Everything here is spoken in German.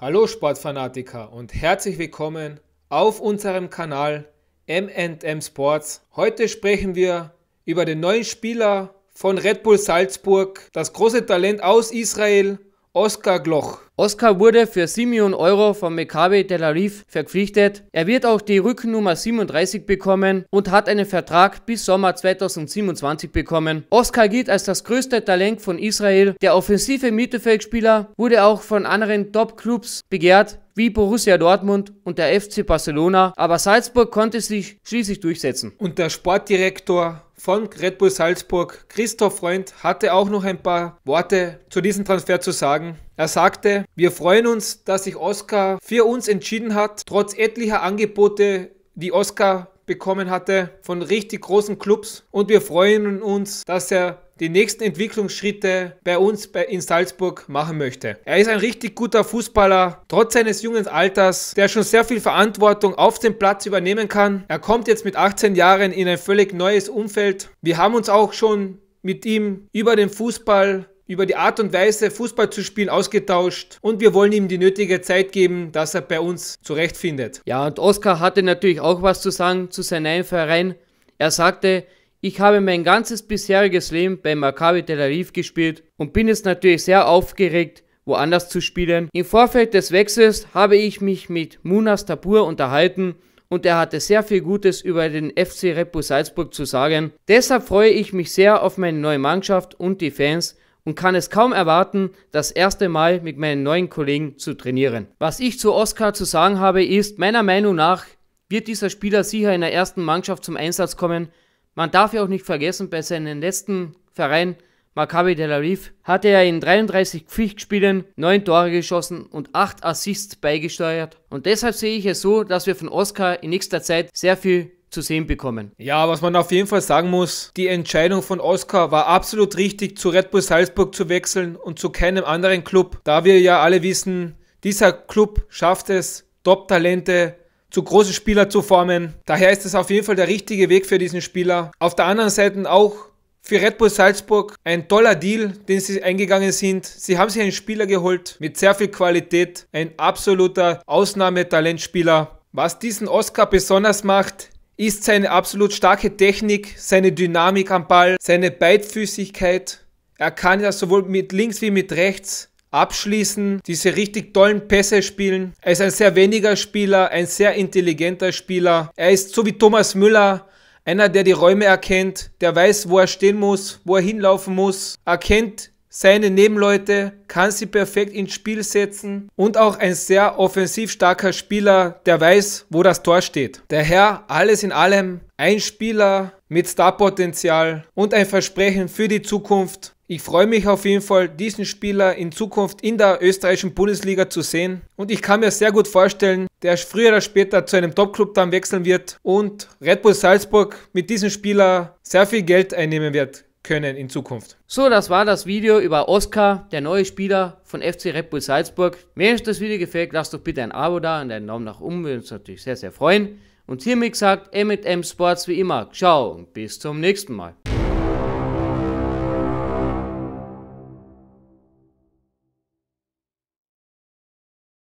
Hallo Sportfanatiker und herzlich willkommen auf unserem Kanal MM Sports. Heute sprechen wir über den neuen Spieler von Red Bull Salzburg, das große Talent aus Israel, Oskar Gloch. Oskar wurde für 7 Millionen Euro vom Maccabi Tel Aviv verpflichtet. Er wird auch die Rückennummer 37 bekommen und hat einen Vertrag bis Sommer 2027 bekommen. Oskar gilt als das größte Talent von Israel. Der offensive Mittelfeldspieler wurde auch von anderen Top-Clubs begehrt, wie Borussia Dortmund und der FC Barcelona, aber Salzburg konnte sich schließlich durchsetzen. Und der Sportdirektor von Red Bull Salzburg, Christoph Freund, hatte auch noch ein paar Worte zu diesem Transfer zu sagen. Er sagte, wir freuen uns, dass sich Oscar für uns entschieden hat, trotz etlicher Angebote, die Oscar bekommen hatte von richtig großen Clubs und wir freuen uns, dass er die nächsten Entwicklungsschritte bei uns in Salzburg machen möchte. Er ist ein richtig guter Fußballer, trotz seines jungen Alters, der schon sehr viel Verantwortung auf dem Platz übernehmen kann. Er kommt jetzt mit 18 Jahren in ein völlig neues Umfeld. Wir haben uns auch schon mit ihm über den Fußball über die Art und Weise, Fußball zu spielen, ausgetauscht und wir wollen ihm die nötige Zeit geben, dass er bei uns zurechtfindet. Ja, und Oskar hatte natürlich auch was zu sagen zu seinem neuen Verein. Er sagte, ich habe mein ganzes bisheriges Leben bei Maccabi Tel Aviv gespielt und bin jetzt natürlich sehr aufgeregt, woanders zu spielen. Im Vorfeld des Wechsels habe ich mich mit Munas Tabur unterhalten und er hatte sehr viel Gutes über den FC Repo Salzburg zu sagen. Deshalb freue ich mich sehr auf meine neue Mannschaft und die Fans und kann es kaum erwarten, das erste Mal mit meinen neuen Kollegen zu trainieren. Was ich zu Oscar zu sagen habe, ist, meiner Meinung nach wird dieser Spieler sicher in der ersten Mannschaft zum Einsatz kommen, man darf ja auch nicht vergessen, bei seinem letzten Verein Maccabi Tel Aviv hatte er in 33 Pflichtspielen 9 Tore geschossen und 8 Assists beigesteuert. Und deshalb sehe ich es so, dass wir von Oscar in nächster Zeit sehr viel zu sehen bekommen. Ja, was man auf jeden Fall sagen muss, die Entscheidung von Oscar war absolut richtig, zu Red Bull Salzburg zu wechseln und zu keinem anderen Club, da wir ja alle wissen, dieser Club schafft es, Top-Talente zu große Spieler zu formen. Daher ist es auf jeden Fall der richtige Weg für diesen Spieler. Auf der anderen Seite auch für Red Bull Salzburg ein toller Deal, den sie eingegangen sind. Sie haben sich einen Spieler geholt mit sehr viel Qualität, ein absoluter Ausnahmetalentspieler. Was diesen Oscar besonders macht, ist seine absolut starke Technik, seine Dynamik am Ball, seine Beidfüßigkeit. Er kann ja sowohl mit links wie mit rechts abschließen, diese richtig tollen Pässe spielen. Er ist ein sehr weniger Spieler, ein sehr intelligenter Spieler. Er ist so wie Thomas Müller, einer, der die Räume erkennt, der weiß, wo er stehen muss, wo er hinlaufen muss, erkennt seine Nebenleute, kann sie perfekt ins Spiel setzen und auch ein sehr offensiv starker Spieler, der weiß, wo das Tor steht. Daher alles in allem ein Spieler mit Starpotenzial und ein Versprechen für die Zukunft ich freue mich auf jeden Fall, diesen Spieler in Zukunft in der österreichischen Bundesliga zu sehen. Und ich kann mir sehr gut vorstellen, der früher oder später zu einem Top-Club dann wechseln wird und Red Bull Salzburg mit diesem Spieler sehr viel Geld einnehmen wird können in Zukunft. So, das war das Video über Oskar, der neue Spieler von FC Red Bull Salzburg. Wenn euch das Video gefällt, lasst doch bitte ein Abo da und einen Daumen nach oben, würde uns natürlich sehr, sehr freuen. Und hiermit sagt M&M Sports wie immer, ciao und bis zum nächsten Mal.